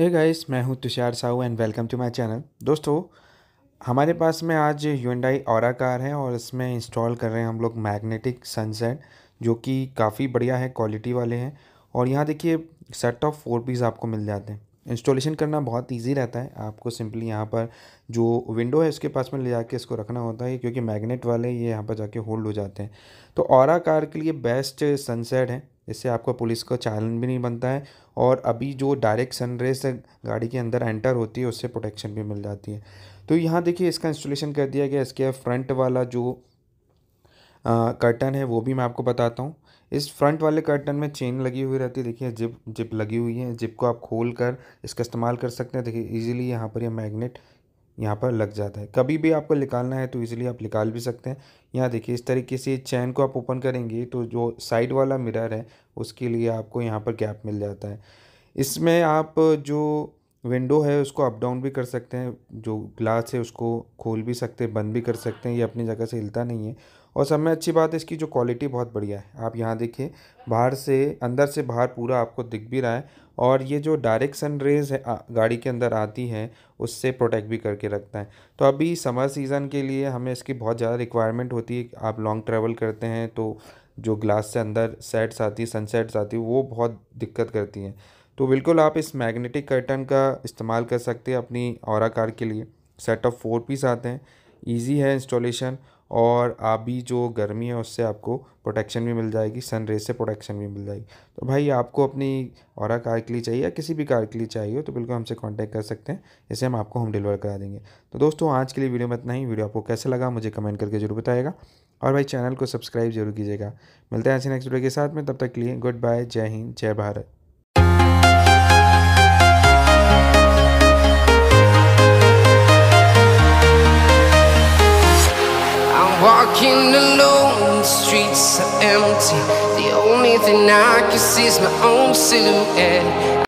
हे guys मैं हूं Tushar Sahu and welcome to my channel दोस्तों हमारे पास में आज आई और कार है और इसमें इंस्टॉल कर रहे हैं हम लोग मैग्नेटिक सनसेट जो कि काफ़ी बढ़िया है क्वालिटी वाले हैं और यहाँ देखिए सेट ऑफ फोर पीस आपको मिल जाते हैं इंस्टॉलेशन करना बहुत इजी रहता है आपको सिंपली यहाँ पर जो विंडो है उसके पास में ले जाके इसको रखना होता है क्योंकि मैग्नेट वाले ये यहाँ पर जाके होल्ड हो जाते हैं तो और कार के लिए बेस्ट सनसेट है इससे आपका पुलिस का चालन भी नहीं बनता है और अभी जो डायरेक्ट सनरेज गाड़ी के अंदर एंटर होती है उससे प्रोटेक्शन भी मिल जाती है तो यहाँ देखिए इसका इंस्टॉलेशन कर दिया गया इसके फ्रंट वाला जो कर्टन है वो भी मैं आपको बताता हूँ इस फ्रंट वाले कर्टन में चेन लगी हुई रहती है देखिए जिप जिप लगी हुई है जिप को आप खोल कर इसका इस्तेमाल कर सकते हैं देखिए इजीली यहाँ पर ये यह मैग्नेट यहाँ पर लग जाता है कभी भी आपको निकालना है तो इजीली आप निकाल भी सकते हैं यहाँ देखिए इस तरीके से चैन को आप ओपन करेंगे तो जो साइड वाला मिरर है उसके लिए आपको यहाँ पर गैप मिल जाता है इसमें आप जो विंडो है उसको अप डाउन भी कर सकते हैं जो ग्लास है उसको खोल भी सकते हैं बंद भी कर सकते हैं ये अपनी जगह से हिलता नहीं है और सब में अच्छी बात है इसकी जो क्वालिटी बहुत बढ़िया है आप यहाँ देखिए बाहर से अंदर से बाहर पूरा आपको दिख भी रहा है और ये जो डायरेक्ट सन रेज है गाड़ी के अंदर आती हैं उससे प्रोटेक्ट भी करके रखता है तो अभी समर सीज़न के लिए हमें इसकी बहुत ज़्यादा रिक्वायरमेंट होती है आप लॉन्ग ट्रैवल करते हैं तो जो ग्लास से अंदर सेट्स आती सनसेट्स आती वो बहुत दिक्कत करती हैं तो बिल्कुल आप इस मैग्नेटिक कर्टन का इस्तेमाल कर सकते हैं अपनी और कार के लिए सेट ऑफ फोर पीस आते हैं ईजी है इंस्टॉलेशन और आप भी जो गर्मी है उससे आपको प्रोटेक्शन भी मिल जाएगी सन रेज से प्रोटेक्शन भी मिल जाएगी तो भाई आपको अपनी और कार के लिए चाहिए या किसी भी कार के लिए चाहिए हो तो बिल्कुल हमसे कांटेक्ट कर सकते हैं जैसे हम आपको होम डिलीवर करा देंगे तो दोस्तों आज के लिए वीडियो में इतना ही वीडियो आपको कैसे लगा मुझे कमेंट करके जरूर बताएगा और भाई चैनल को सब्सक्राइब जरूर कीजिएगा मिलते हैं ऐसे नेक्स्ट वीडियो के साथ में तब तक के लिए गुड बाय जय हिंद जय Bharat walking alone, the streets are empty. The only thing I can see is my own silhouette.